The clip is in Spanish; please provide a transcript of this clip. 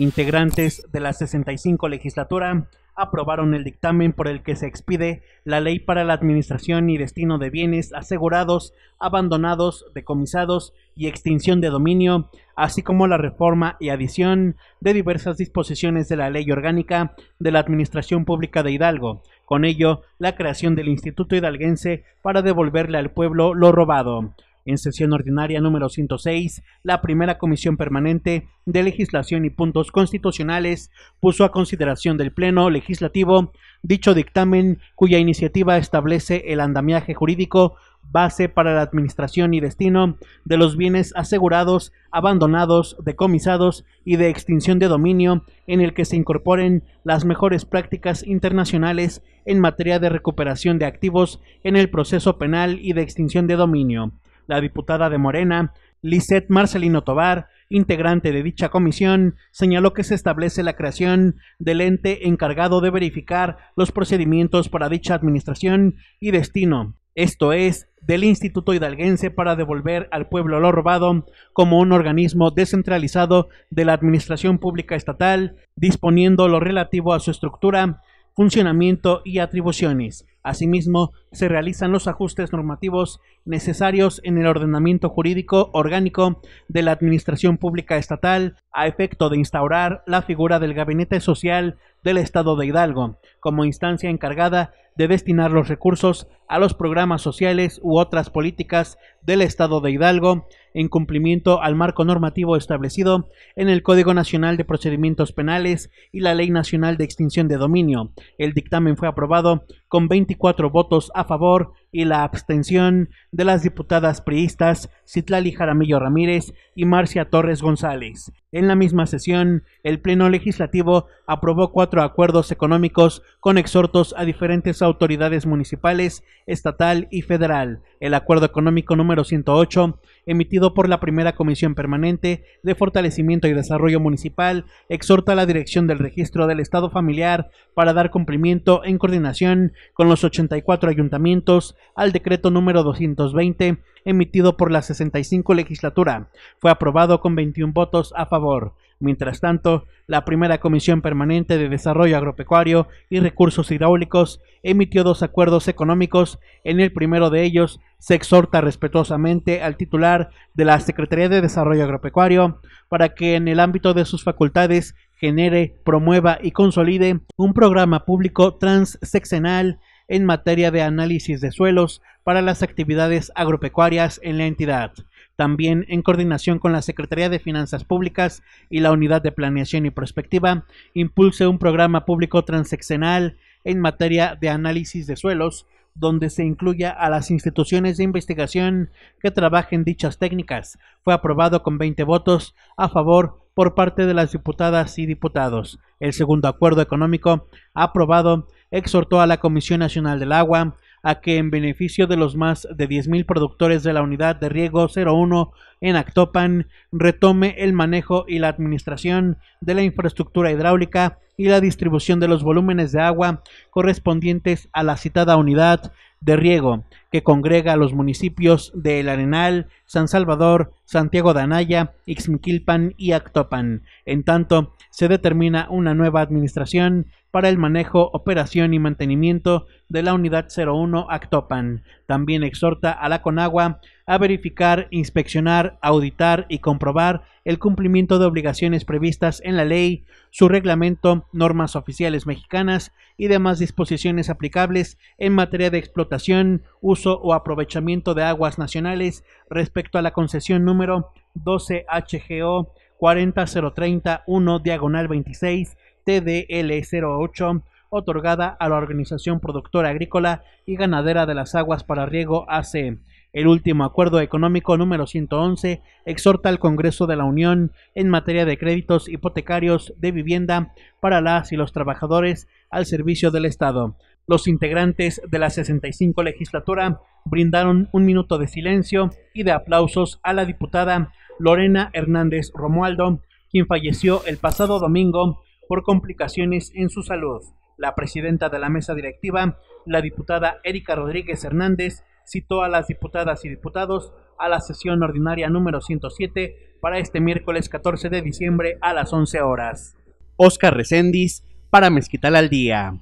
Integrantes de la 65 legislatura aprobaron el dictamen por el que se expide la ley para la administración y destino de bienes asegurados, abandonados, decomisados y extinción de dominio, así como la reforma y adición de diversas disposiciones de la ley orgánica de la Administración Pública de Hidalgo, con ello la creación del Instituto Hidalguense para devolverle al pueblo lo robado. En sesión ordinaria número 106, la primera comisión permanente de legislación y puntos constitucionales puso a consideración del Pleno Legislativo dicho dictamen cuya iniciativa establece el andamiaje jurídico base para la administración y destino de los bienes asegurados, abandonados, decomisados y de extinción de dominio, en el que se incorporen las mejores prácticas internacionales en materia de recuperación de activos en el proceso penal y de extinción de dominio la diputada de Morena, Lisette Marcelino Tobar, integrante de dicha comisión, señaló que se establece la creación del ente encargado de verificar los procedimientos para dicha administración y destino, esto es, del Instituto Hidalguense para devolver al pueblo lo robado como un organismo descentralizado de la Administración Pública Estatal, disponiendo lo relativo a su estructura, funcionamiento y atribuciones. Asimismo, se realizan los ajustes normativos necesarios en el ordenamiento jurídico orgánico de la Administración Pública Estatal a efecto de instaurar la figura del Gabinete Social del Estado de Hidalgo como instancia encargada de destinar los recursos a los programas sociales u otras políticas del Estado de Hidalgo en cumplimiento al marco normativo establecido en el Código Nacional de Procedimientos Penales y la Ley Nacional de Extinción de Dominio. El dictamen fue aprobado con 20 24 votos a favor, y la abstención de las diputadas priistas Citlali Jaramillo Ramírez y Marcia Torres González. En la misma sesión, el Pleno Legislativo aprobó cuatro acuerdos económicos con exhortos a diferentes autoridades municipales, estatal y federal. El Acuerdo Económico número 108, emitido por la Primera Comisión Permanente de Fortalecimiento y Desarrollo Municipal, exhorta a la Dirección del Registro del Estado Familiar para dar cumplimiento en coordinación con los 84 ayuntamientos al decreto número 220 emitido por la 65 legislatura. Fue aprobado con 21 votos a favor. Mientras tanto, la primera Comisión Permanente de Desarrollo Agropecuario y Recursos Hidráulicos emitió dos acuerdos económicos. En el primero de ellos, se exhorta respetuosamente al titular de la Secretaría de Desarrollo Agropecuario para que en el ámbito de sus facultades genere, promueva y consolide un programa público transseccional en materia de análisis de suelos para las actividades agropecuarias en la entidad, también en coordinación con la Secretaría de Finanzas Públicas y la Unidad de Planeación y Prospectiva, impulse un programa público transeccional en materia de análisis de suelos donde se incluya a las instituciones de investigación que trabajen dichas técnicas. Fue aprobado con 20 votos a favor por parte de las diputadas y diputados. El segundo acuerdo económico aprobado exhortó a la Comisión Nacional del Agua a que en beneficio de los más de 10.000 productores de la unidad de riego 01 en Actopan, retome el manejo y la administración de la infraestructura hidráulica y la distribución de los volúmenes de agua correspondientes a la citada unidad de riego que congrega a los municipios de El Arenal, San Salvador, Santiago de Anaya, Ixmiquilpan y Actopan. En tanto, se determina una nueva administración para el manejo, operación y mantenimiento de la Unidad 01 Actopan. También exhorta a la Conagua a verificar, inspeccionar, auditar y comprobar el cumplimiento de obligaciones previstas en la ley, su reglamento, normas oficiales mexicanas y demás disposiciones aplicables en materia de explotación, uso o aprovechamiento de aguas nacionales respecto a la concesión número 12 HGO 40031 diagonal 26 TDL08 otorgada a la Organización Productora Agrícola y Ganadera de las Aguas para Riego AC. El último acuerdo económico número 111 exhorta al Congreso de la Unión en materia de créditos hipotecarios de vivienda para las y los trabajadores al servicio del Estado. Los integrantes de la 65 legislatura brindaron un minuto de silencio y de aplausos a la diputada Lorena Hernández Romualdo, quien falleció el pasado domingo por complicaciones en su salud. La presidenta de la mesa directiva, la diputada Erika Rodríguez Hernández, citó a las diputadas y diputados a la sesión ordinaria número 107 para este miércoles 14 de diciembre a las 11 horas. Oscar Recendis para Mezquital al Día.